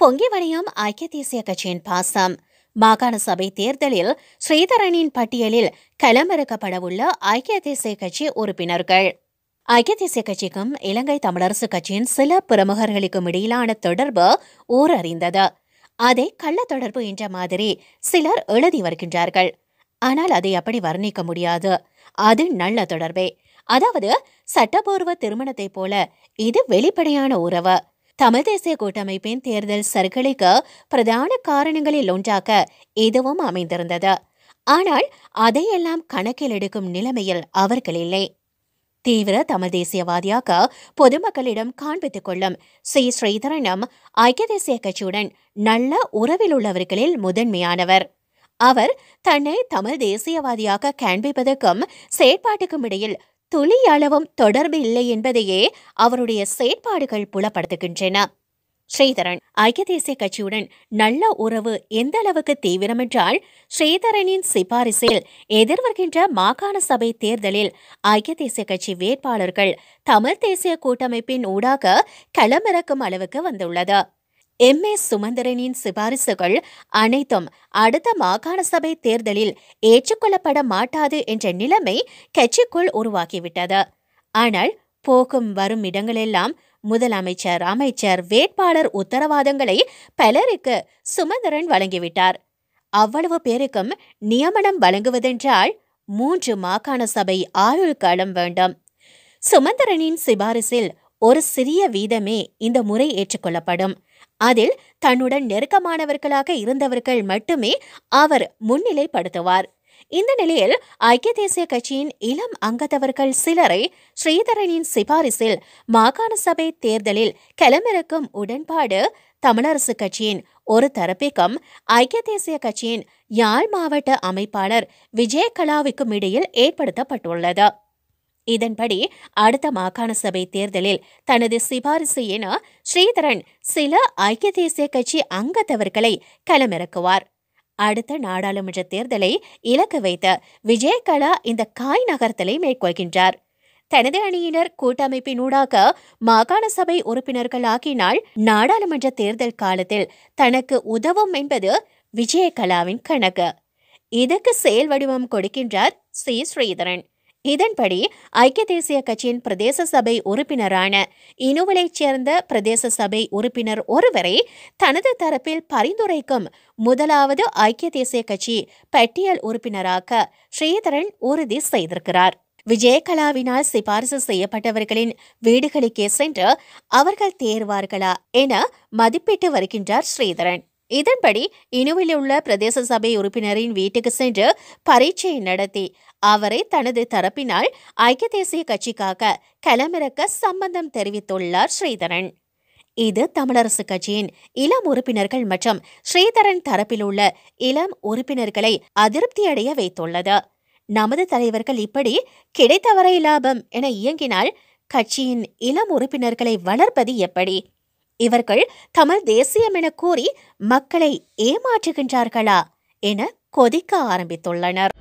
பொங்கி வணியம் ஐக்கிய தேசிய கட்சியின் பாசம் மாகாண சபை தேர்தலில் ஸ்ரீதரனின் பட்டியலில் களமிறக்கப்படவுள்ள ஐக்கிய தேசிய கட்சி உறுப்பினர்கள் ஐக்கிய தேசிய கட்சிக்கும் இலங்கை தமிழரசு கட்சியின் சில பிரமுகர்களுக்கும் இடையிலான தொடர்பு ஊரறிந்தது அதை கள்ள தொடர்பு என்ற மாதிரி சிலர் எழுதி வருகின்றார்கள் ஆனால் அதை அப்படி வர்ணிக்க முடியாது அது நல்ல தொடர்பே அதாவது சட்டபூர்வ திருமணத்தை போல இது வெளிப்படையான உறவு தமிழ் தேசிய கூட்டமைப்பின் தேர்தல் சர்க்கலைக்கு பிரதான காரணங்களில் ஒன்றாக இதுவும் அமைந்திருந்தது ஆனால் அதையெல்லாம் கணக்கில் எடுக்கும் நிலைமையில் அவர்கள் இல்லை தீவிர தமிழ் தேசியவாதியாக பொதுமக்களிடம் காண்பித்துக் கொள்ளும் ஸ்ரீ ஸ்ரீதரனும் ஐக்கிய தேசிய கட்சியுடன் நல்ல உறவில் உள்ளவர்களில் முதன்மையானவர் அவர் தன்னை தமிழ் தேசியவாதியாக காண்பிப்பதற்கும் செயற்பாட்டுக்கும் இடையில் துளி அளவும் தொடர்பு இல்லை என்பதையே அவருடைய செயற்பாடுகள் புலப்படுத்துகின்றன ஸ்ரீதரன் ஐக்கிய தேசிய கட்சியுடன் நல்ல உறவு எந்த அளவுக்கு தீவிரம் என்றால் ஸ்ரீதரனின் சிபாரிசில் எதிர்வருகின்ற மாகாண சபை தேர்தலில் ஐக்கிய தேசிய கட்சி வேட்பாளர்கள் தமிழ் தேசிய கூட்டமைப்பின் ஊடாக களமிறக்கும் அளவுக்கு வந்துள்ளது எம் ஏ சுமந்திரனின் சிபாரிசுகள் அனைத்தும் அடுத்த மாகாண சபை தேர்தலில் ஏற்றுக்கொள்ளப்பட மாட்டாது என்ற நிலைமை கட்சிக்குள் உருவாகிவிட்டது ஆனால் போகும் வரும் இடங்களெல்லாம் முதலமைச்சர் அமைச்சர் வேட்பாளர் உத்தரவாதங்களை பலருக்கு சுமந்திரன் வழங்கிவிட்டார் அவ்வளவு பேருக்கும் நியமனம் வழங்குவதென்றால் மூன்று மாகாண சபை ஆயுள் காலம் வேண்டும் சுமந்திரனின் சிபாரிசில் ஒரு சிறிய வீதமே இந்த முறை ஏற்றுக்கொள்ளப்படும் அதில் தன்னுடன் நெருக்கமானவர்களாக இருந்தவர்கள் மட்டுமே அவர் முன்னிலைப்படுத்துவார் இந்த நிலையில் ஐக்கிய தேசிய கட்சியின் இளம் அங்கத்தவர்கள் சிலரை ஸ்ரீதரனின் சிபாரிசில் மாகாண சபை தேர்தலில் களமிறக்கும் உடன்பாடு தமிழரசு கட்சியின் ஒரு தரப்பிற்கும் ஐக்கிய தேசிய கட்சியின் யாழ் மாவட்ட அமைப்பாளர் விஜயகலாவுக்கும் இடையில் ஏற்படுத்தப்பட்டுள்ளது இதன்படி அடுத்த மாகாண சபை தேர்தலில் தனது சிபாரிசு என ஸ்ரீதரன் சில ஐக்கிய தேசிய கட்சி அங்கத்தவர்களை களமிறக்குவார் அடுத்த நாடாளுமன்ற தேர்தலை இலக்கு வைத்த விஜயகலா இந்த காய் நகர்த்தலை மேற்கொள்கின்றார் தனது அணியினர் கூட்டமைப்பின் ஊடாக மாகாண சபை உறுப்பினர்களாகினால் நாடாளுமன்ற தேர்தல் காலத்தில் தனக்கு உதவும் என்பது விஜயகலாவின் கணக்கு இதற்கு செயல் வடிவம் கொடுக்கின்றார் சி ஸ்ரீதரன் இதன்படி ஐக்கிய தேசிய கட்சியின் பிரதேச சபை உறுப்பினரான இனுவலைச் சேர்ந்த பிரதேச சபை உறுப்பினர் ஒருவரை தனது தரப்பில் பரிந்துரைக்கும் முதலாவது ஐக்கிய தேசிய கட்சி பட்டியல் உறுப்பினராக ஸ்ரீதரன் உறுதி செய்திருக்கிறார் விஜயகலாவினால் சிபாரிசு செய்யப்பட்டவர்களின் வீடுகளுக்கே சென்று அவர்கள் தேர்வார்களா என மதிப்பிட்டு வருகின்றார் ஸ்ரீதரன் இதன்படி இனுவில் உள்ள பிரதேச சபை உறுப்பினரின் வீட்டுக்கு சென்று பரீட்சை நடத்தி அவரை தனது தரப்பினால் ஐக்கிய தேசிய கட்சிக்காக களமிறக்க சம்பந்தம் தெரிவித்துள்ளார் ஸ்ரீதரன் இது தமிழரசு கட்சியின் இளம் உறுப்பினர்கள் மற்றும் ஸ்ரீதரன் தரப்பில் உள்ள இளம் உறுப்பினர்களை அதிருப்தியடைய வைத்துள்ளது நமது தலைவர்கள் இப்படி கிடைத்தவரை லாபம் என இயங்கினால் கட்சியின் இளம் உறுப்பினர்களை வளர்ப்பது எப்படி இவர்கள் தமிழ் தேசியம் என கூறி மக்களை ஏமாற்றுகின்றார்களா என கொதிக்க ஆரம்பித்துள்ளனர்